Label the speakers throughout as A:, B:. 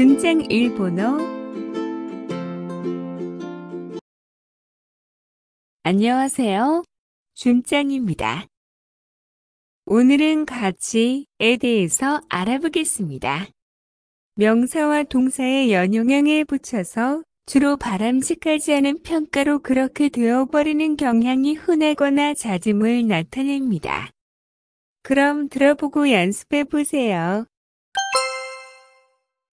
A: 준쟁 일본어 안녕하세요. 준짱입니다. 오늘은 가치에 대해서 알아보겠습니다. 명사와 동사의 연용형에 붙여서 주로 바람직하지 않은 평가로 그렇게 되어버리는 경향이 흔하거나 잦음을 나타냅니다. 그럼 들어보고 연습해 보세요.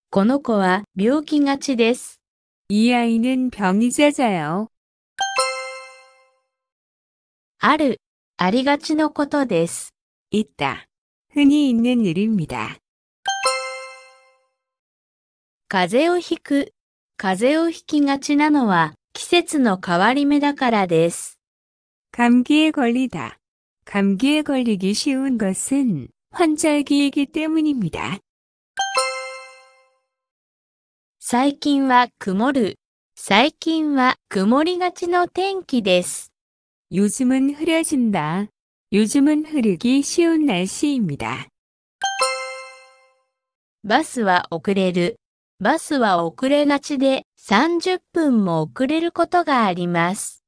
A: この子は病気がちです。이아이는병이자자요ある、ありがちのことです。있 다、 흔히있는일입니 다。 風邪をひく、風邪をひきがちなのは季節の変わり目だからです。감기에걸리 다。 감기에걸리기쉬운것은환절기이기때문입니다最近は曇る。最近は曇りがちの天気です。요즘은흐려진 다。 요즘은흐리기쉬운날씨입니 다。 バスは遅れる。バスは遅れがちで30分も遅れることがあります。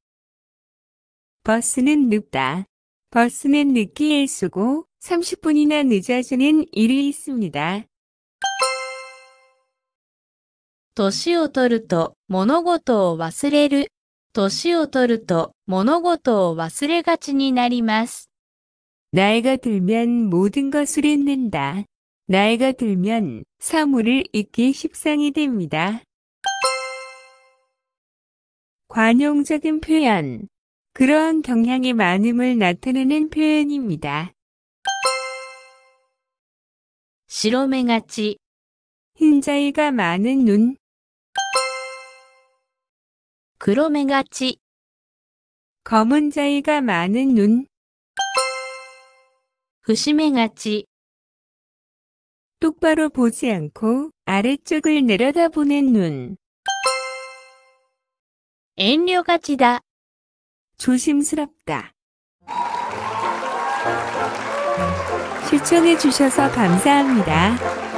A: バスは늦 다。 バスぬ늦기에쓰고30분이나늦어지는일이있습니 다。 年を取ると物事を忘れる。年を取ると物事を忘れがちになります。 나이가 들면 모든 것을 잊는다. 나이가 들면 사물을 잊기 십상이 됩니다. 관용적인 표현. 그러한 경향이 많음을 나타내는 표현입니다. 시로메가 흰자위가 많은 눈. 로目が치 검은 자이가 많은 눈, 후節目가치 똑바로 보지 않고 아래쪽을 내려다보는 눈, 遠慮가ち다 조심스럽다. 시청해주셔서 감사합니다.